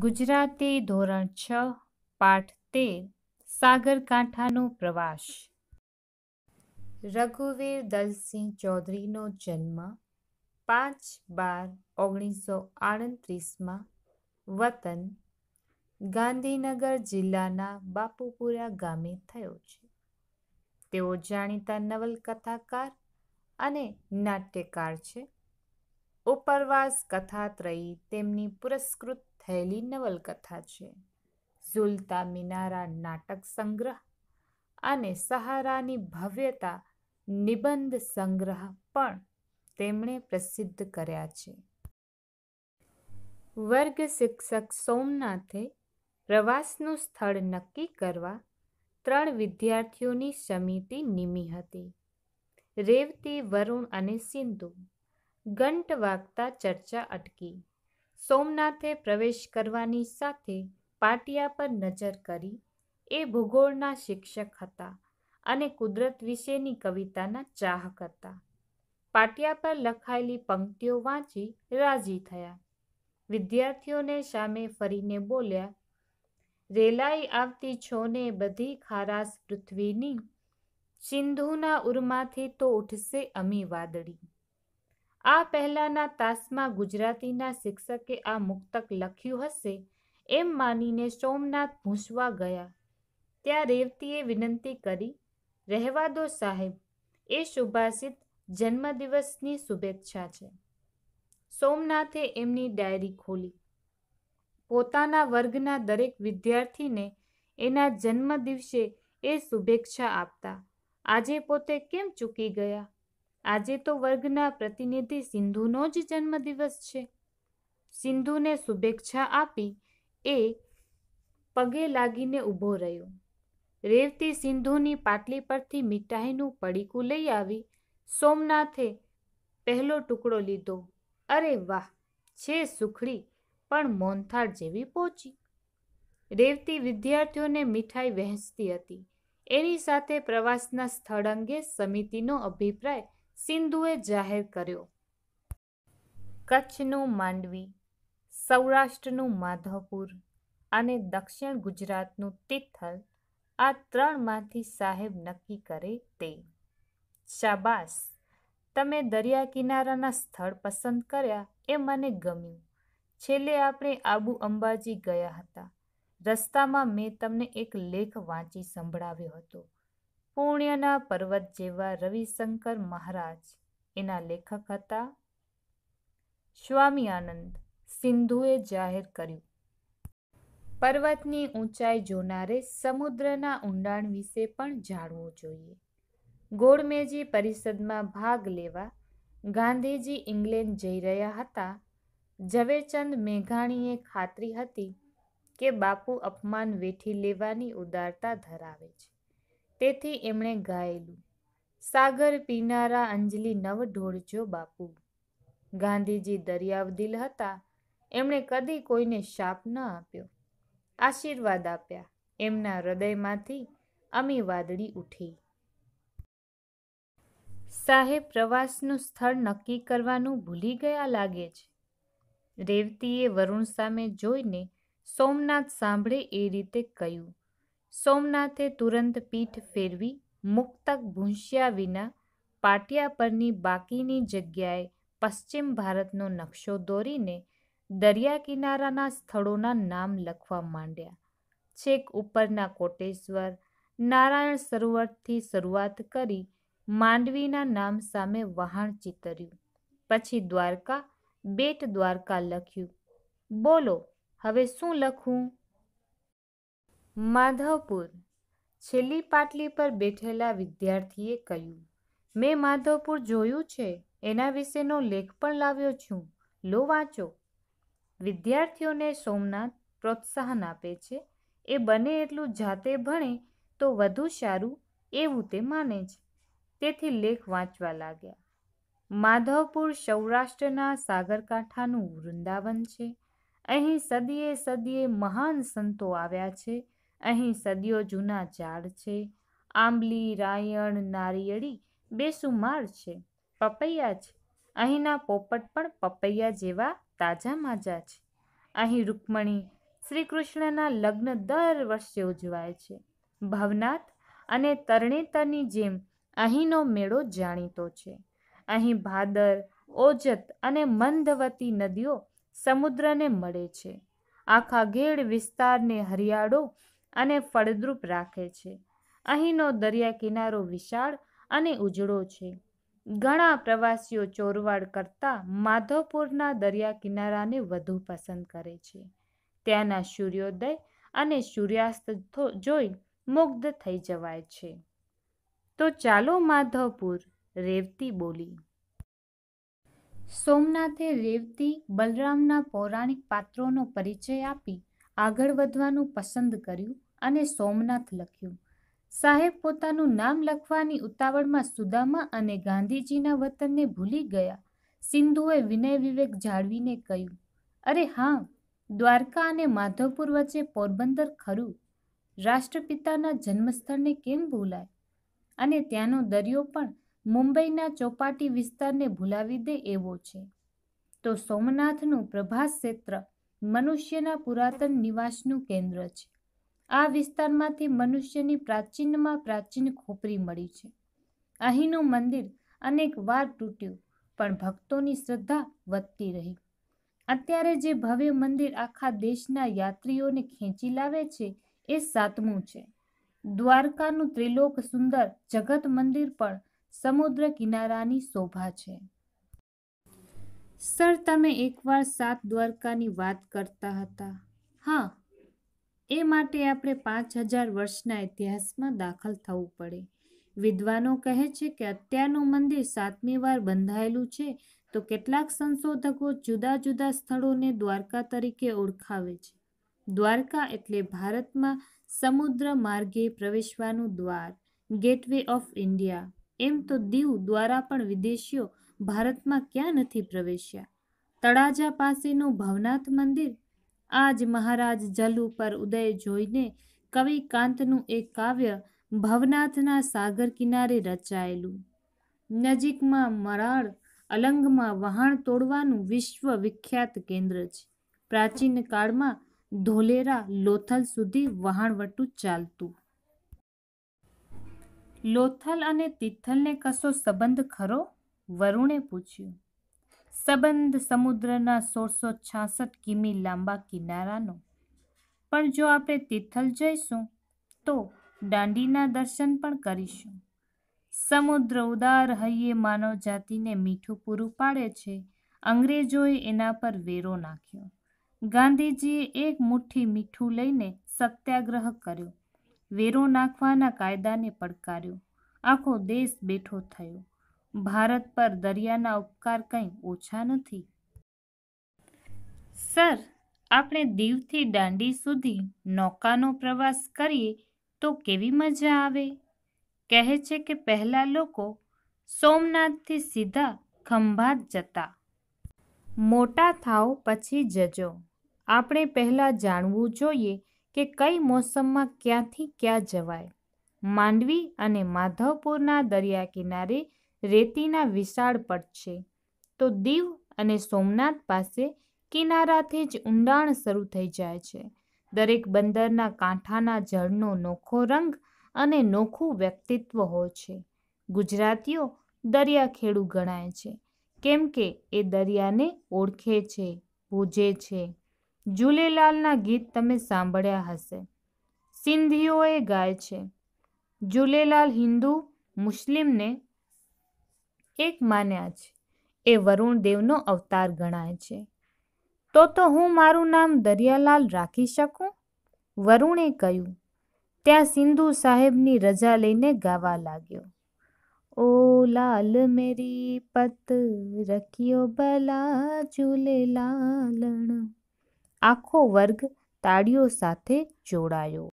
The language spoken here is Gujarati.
ગુજરાતી ધોરણ છ પાઠ તેર સાગરકાંઠાનો પ્રવાસ રઘુવીર દલસિંહ ચૌધરીનો જન્મ પાંચ બાર ઓગણીસો આડત્રીસમાં વતન ગાંધીનગર જિલ્લાના બાપુપુરા ગામે થયો છે તેઓ જાણીતા નવલકથાકાર અને નાટ્યકાર છે ઉપરવાસ કથાત્રયી તેમની પુરસ્કૃત થયેલી નવલકથા છે ઝુલતા મિનારા નાટક સંગ્રહ અને સહારાની ભવ્યતા નિબંધ સંગ્રહ પણ તેમણે પ્રસિદ્ધ કર્યા છે વર્ગ શિક્ષક સોમનાથે પ્રવાસનું સ્થળ નક્કી કરવા ત્રણ વિદ્યાર્થીઓની સમિતિ નિમી હતી રેવતી વરુણ અને સિંધુ ઘંટ વાગતા ચર્ચા અટકી સોમનાથે પ્રવેશ કરવાની સાથે પાટિયા પર નજર કરી એ ભૂગોળના શિક્ષક હતા અને કુદરત વિશેની કવિતાના ચાહક હતા પાટિયા પર લખાયેલી પંક્તિઓ વાંચી રાજી થયા વિદ્યાર્થીઓને સામે ફરીને બોલ્યા રેલાઈ આવતી છોને બધી ખારાસ પૃથ્વીની સિંધુના ઉરમાંથી તો ઉઠશે અમી વાદળી આ પહેલાંના તાસમાં ગુજરાતીના શિક્ષકે આ મુક્તક લખ્યું હશે એમ માનીને સોમનાથ ભૂંસવા ગયા ત્યાં રેવતીએ વિનંતી કરી રહેવા દો સાહેબ એ સુભાષિત જન્મદિવસની શુભેચ્છા છે સોમનાથે એમની ડાયરી ખોલી પોતાના વર્ગના દરેક વિદ્યાર્થીને એના જન્મદિવસે એ શુભેચ્છા આપતા આજે પોતે કેમ ચૂકી ગયા આજે તો વર્ગના પ્રતિનિધિ સિંધુનો જ જન્મદિવસ છે સિંધુને શુભેચ્છા આપી એ પગે લાગીને ઊભો રહ્યો રેવતી સિંધુની પાટલી પરથી મીઠાઈનું પડીકું લઈ આવી સોમનાથે પહેલો ટુકડો લીધો અરે વાહ છે સુખડી પણ મોનથાળ જેવી પહોંચી રેવતી વિદ્યાર્થીઓને મીઠાઈ વહેંચતી હતી એની સાથે પ્રવાસના સ્થળ અંગે સમિતિનો અભિપ્રાય સિંધુએ જાહેર કર્યો કચ્છનું માંડવી સૌરાષ્ટ્રનું માધવપુર અને દક્ષિણ ગુજરાતનું તિથલ આ ત્રણમાંથી સાહેબ નક્કી કરે તે શાબાસ તમે દરિયા કિનારાના સ્થળ પસંદ કર્યા એ મને ગમ્યું છેલ્લે આપણે આબુ અંબાજી ગયા હતા રસ્તામાં મેં તમને એક લેખ વાંચી સંભળાવ્યો હતો પુણ્યના પર્વત જેવા રવિશંકર મહારાજ એના લેખક હતા સ્વામી આનંદ સિંધુએ જાહેર કર્યું પર્વતની ઊંચાઈ જોનારે સમુદ્રના ઊંડાણ વિશે પણ જાણવું જોઈએ ગોળમેજી પરિષદમાં ભાગ લેવા ગાંધીજી ઇંગ્લેન્ડ જઈ રહ્યા હતા ઝવેરચંદ મેઘાણીએ ખાતરી હતી કે બાપુ અપમાન વેઠી લેવાની ઉદારતા ધરાવે છે તેથી એમણે ગાયેલું સાગર પીનારા અંજલિ નવ ઢોળજો બાપુ ગાંધીજી દરિયાવદિલ હતા એમણે કદી કોઈને શાપ ન આપ્યો આશીર્વાદ આપ્યા એમના હૃદયમાંથી અમી વાદળી ઉઠી સાહેબ પ્રવાસનું સ્થળ નક્કી કરવાનું ભૂલી ગયા લાગે છે રેવતીએ વરુણ સામે જોઈને સોમનાથ સાંભળે એ રીતે કહ્યું સોમનાથે તુરંત પીઠ ફેરવી મુક્તક ભૂંસ્યા વિના પાટિયા પરની બાકીની જગ્યાએ પશ્ચિમ ભારતનો નકશો દોરીને દરિયા કિનારાના સ્થળોના નામ લખવા માંડ્યા છેક ઉપરના કોટેશ્વર નારાયણ સરોવરથી શરૂઆત કરી માંડવીના નામ સામે વહાણ ચિતર્યું પછી દ્વારકા બેટ દ્વારકા લખ્યું બોલો હવે શું લખું માધવપુર છેલ્લી પાટલી પર બેઠેલા વિદ્યાર્થીએ કહ્યું મેં માધવપુર જોયું છે એના વિશેનો લેખ પણ લાવ્યો છું લો વાંચો વિદ્યાર્થીઓને સોમનાથ પ્રોત્સાહન આપે છે એ બને એટલું જાતે ભણે તો વધુ સારું એવું તે માને છે તેથી લેખ વાંચવા લાગ્યા માધવપુર સૌરાષ્ટ્રના સાગરકાંઠાનું વૃંદાવન છે અહીં સદીએ સદીએ મહાન સંતો આવ્યા છે અહીં સદીઓ જૂના ઝાડ છે આંબલી રાયણ નારિયેળી બેસુમાર છે પપૈયા છે અહીંના પોપટ પણ પપૈયા જેવા તાજા માજા છે અહીં રૂકમણી શ્રી કૃષ્ણના લગ્ન દર વર્ષે ઉજવાય છે ભવનાથ અને તરણેતરની જેમ અહીંનો મેળો જાણીતો છે અહીં ભાદર ઓજત અને મંદવતી નદીઓ સમુદ્રને મળે છે આખા ઘેડ વિસ્તારને હરિયાળો અને ફળદ્રુપ રાખે છે અહીંનો દરિયા કિનારો વિશાળ અને ઉજળો છે ઘણા પ્રવાસીઓ ચોરવાડ કરતાં માધવપુરના દરિયા કિનારાને વધુ પસંદ કરે છે ત્યાંના સૂર્યોદય અને સૂર્યાસ્ત જોઈ મુગ્ધ થઈ જવાય છે તો ચાલો માધવપુર રેવતી બોલી સોમનાથે રેવતી બલરામના પૌરાણિક પાત્રોનો પરિચય આપી આગળ વધવાનું પસંદ કર્યું અને સોમનાથ લખ્યું સાહેબ પોતાનું નામ લખવાની ઉતાવળમાં સુદામા અને ગાંધીજીના વતનને ભૂલી ગયા સિંધુએ વિનય વિવેક જાળવીને કહ્યું અરે હા દ્વારકા અને માધવપુર વચ્ચે પોરબંદર ખરું રાષ્ટ્રપિતાના જન્મસ્થળને કેમ ભૂલાય અને ત્યાંનો દરિયો પણ મુંબઈના ચોપાટી વિસ્તારને ભૂલાવી દે એવો છે તો સોમનાથનું પ્રભાસ ક્ષેત્ર મનુષ્યના પુરાતન નિવાસનું કેન્દ્ર છે આ વિસ્તારમાંથી મનુષ્યની પ્રાચીનમાં પ્રાચીન ખોપરી મળી છે અહીંનું મંદિર અનેક વાર તૂટ્યું પણ ભક્તોની શ્રદ્ધા વધતી રહી અત્યારે જે ભવ્ય મંદિર આખા દેશના યાત્રીઓને ખેંચી લાવે છે એ સાતમું છે દ્વારકાનું ત્રિલોક સુંદર જગત મંદિર પણ સમુદ્ર કિનારાની શોભા છે સર તમે એકવાર સાત દ્વારકાની વાત કરતા હતા હા એ માટે આપણે પાંચ હજાર વર્ષના ઇતિહાસમાં દાખલ થવું પડે વિદ્વાનો કહે છે કે અત્યારનું મંદિર સાતમી વાર બંધાયેલું છે તો કેટલાક સંશોધકો જુદા જુદા સ્થળોને દ્વારકા તરીકે ઓળખાવે છે દ્વારકા એટલે ભારતમાં સમુદ્ર માર્ગે પ્રવેશવાનું દ્વાર ગેટવે ઓફ ઇન્ડિયા એમ તો દીવ દ્વારા પણ વિદેશીઓ ભારતમાં ક્યાં નથી પ્રવેશ્યા તળાજા પાસેનું ભવનાથ મંદિર આજ મહારાજ જલ ઉપર ઉદય જોઈને કવિ કાંતનું એક કાવ્ય ભવનાથના સાગર કિનારે રચાયેલું નજીકમાં મરાળ અલંગમાં વહાણ તોડવાનું વિશ્વ વિખ્યાત કેન્દ્ર છે પ્રાચીન કાળમાં ધોલેરા લોથલ સુધી વહાણવટું ચાલતું લોથલ અને તિથલને કશો સંબંધ ખરો વરુણે પૂછ્યું સંબંધ સમુદ્રના સોળસો છાસઠ કિમી લાંબા કિનારાનો પણ જો આપણે તિથલ જઈશું તો દાંડીના દર્શન પણ કરીશું સમુદ્ર ઉદાર હૈયે માનવ જાતિને મીઠું પૂરું પાડે છે અંગ્રેજોએ એના પર વેરો નાખ્યો ગાંધીજીએ એક મુઠ્ઠી મીઠું લઈને સત્યાગ્રહ કર્યો વેરો નાખવાના કાયદાને પડકાર્યો આખો દેશ બેઠો થયો ભારત પર દરિયાના ઉપકાર કંઈ ઓછા નથી સર આપણે દીવથી દાંડી સુધી નૌકાનો પ્રવાસ કરીએ તો કેવી મજા આવે કહે છે કે પહેલાં લોકો સોમનાથથી સીધા ખંભાત જતા મોટા થાવ પછી જજો આપણે પહેલાં જાણવું જોઈએ કે કઈ મોસમમાં ક્યાંથી ક્યાં જવાય માંડવી અને માધવપુરના દરિયા કિનારે રેતીના વિશાળ પટ છે તો દીવ અને સોમનાથ પાસે કિનારાથી જ ઊંડાણ શરૂ થઈ જાય છે દરેક બંદરના કાંઠાના જળનો નોખો રંગ અને નોખું વ્યક્તિત્વ હોય છે ગુજરાતીઓ દરિયાખેડુ ગણાય છે કેમ કે એ દરિયાને ઓળખે છે પૂજે છે ઝૂલેલાલના ગીત તમે સાંભળ્યા હશે સિંધીઓએ ગાય છે જુલેલાલ હિન્દુ મુસ્લિમને એક માન્યા છે એ વરુણ દેવનો અવતાર ગણાય છે તો તો હું મારું નામ દરિયાલાલ રાખી શકું વરુણે કહ્યું ત્યાં સિંધુ સાહેબની રજા લઈને ગાવા લાગ્યો ઓ લાલ મેરી પત રખિયો બલા ચૂલે લાલણ આખો વર્ગ તાળીઓ સાથે જોડાયો